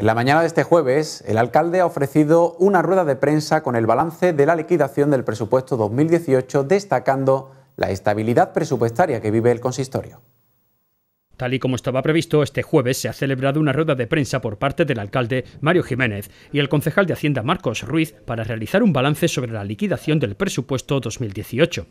En la mañana de este jueves, el alcalde ha ofrecido una rueda de prensa con el balance de la liquidación del presupuesto 2018, destacando la estabilidad presupuestaria que vive el consistorio. Tal y como estaba previsto, este jueves se ha celebrado una rueda de prensa por parte del alcalde Mario Jiménez y el concejal de Hacienda Marcos Ruiz para realizar un balance sobre la liquidación del presupuesto 2018.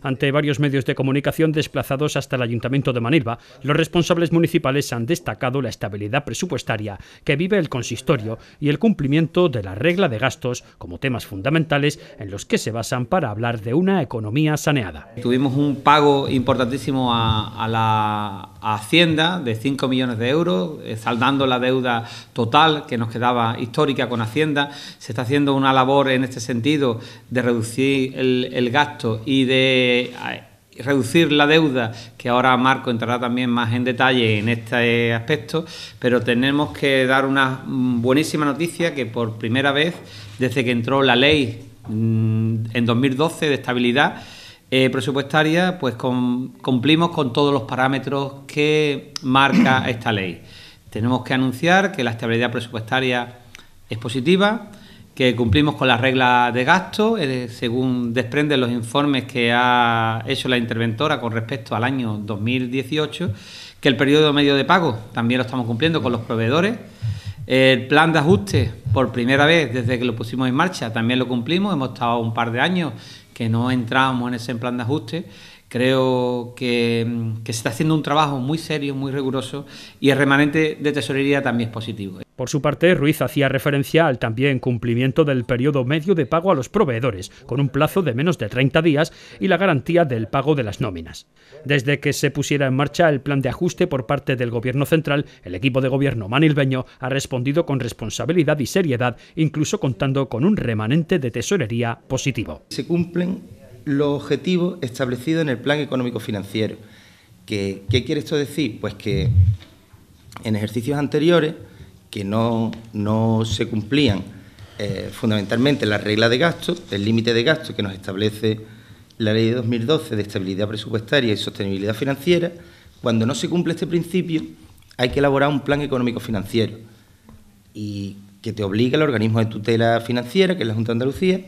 Ante varios medios de comunicación desplazados hasta el Ayuntamiento de Manilva, los responsables municipales han destacado la estabilidad presupuestaria que vive el consistorio y el cumplimiento de la regla de gastos como temas fundamentales en los que se basan para hablar de una economía saneada. Tuvimos un pago importantísimo a, a la a Hacienda de 5 millones de euros, eh, saldando la deuda total que nos quedaba histórica con Hacienda. Se está haciendo una labor en este sentido de reducir el, el gasto y de eh, reducir la deuda, que ahora Marco entrará también más en detalle en este aspecto, pero tenemos que dar una buenísima noticia que por primera vez desde que entró la ley mm, en 2012 de estabilidad, eh, presupuestaria, pues cumplimos con todos los parámetros que marca esta ley. Tenemos que anunciar que la estabilidad presupuestaria es positiva, que cumplimos con las reglas de gasto, según desprenden los informes que ha hecho la interventora con respecto al año 2018, que el periodo medio de pago también lo estamos cumpliendo con los proveedores. El plan de ajuste, por primera vez desde que lo pusimos en marcha, también lo cumplimos. Hemos estado un par de años que no entramos en ese plan de ajuste Creo que, se está haciendo un trabajo muy serio, muy riguroso y el remanente de tesorería también es positivo. Por su parte, Ruiz hacía referencia al también cumplimiento del periodo medio de pago a los proveedores, con un plazo de menos de 30 días y la garantía del pago de las nóminas. Desde que se pusiera en marcha el plan de ajuste por parte del Gobierno central, el equipo de gobierno manilbeño ha respondido con responsabilidad y seriedad, incluso contando con un remanente de tesorería positivo. Se cumplen los objetivos establecidos en el Plan Económico Financiero. ¿Qué, quiere esto decir? Pues que en ejercicios anteriores, que no, se cumplían eh, fundamentalmente la regla de gasto, el límite de gasto que nos establece la Ley de 2012 de Estabilidad Presupuestaria y Sostenibilidad Financiera, cuando no se cumple este principio, hay que elaborar un plan económico financiero y que te obliga el organismo de tutela financiera, que es la Junta de Andalucía,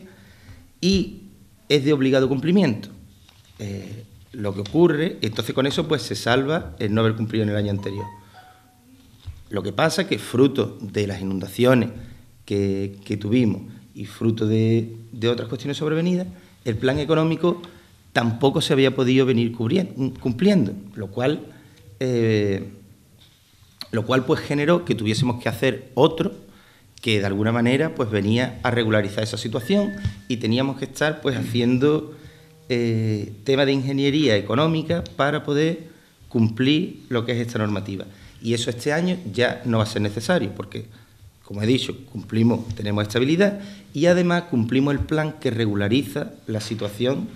y es de obligado cumplimiento. Eh, lo que ocurre, entonces con eso pues se salva el no haber cumplido en el año anterior. Lo que pasa es que fruto de las inundaciones que, tuvimos y fruto de, otras cuestiones sobrevenidas, el plan económico tampoco se había podido venir cumpliendo, lo cual, eh, lo cual pues generó que tuviésemos que hacer otro que de alguna manera pues venía a regularizar esa situación y teníamos que estar pues haciendo eh, tema de ingeniería económica para poder cumplir lo que es esta normativa. Y eso este año ya no va a ser necesario porque, como he dicho, cumplimos, tenemos estabilidad y además cumplimos el plan que regulariza la situación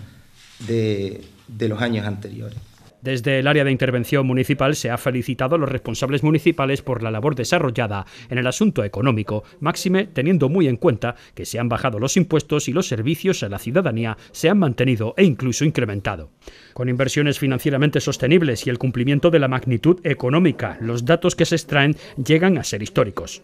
de los años anteriores. Desde el área de intervención municipal se ha felicitado a los responsables municipales por la labor desarrollada en el asunto económico, máxime teniendo muy en cuenta que se han bajado los impuestos y los servicios a la ciudadanía se han mantenido e incluso incrementado. Con inversiones financieramente sostenibles y el cumplimiento de la magnitud económica, los datos que se extraen llegan a ser históricos.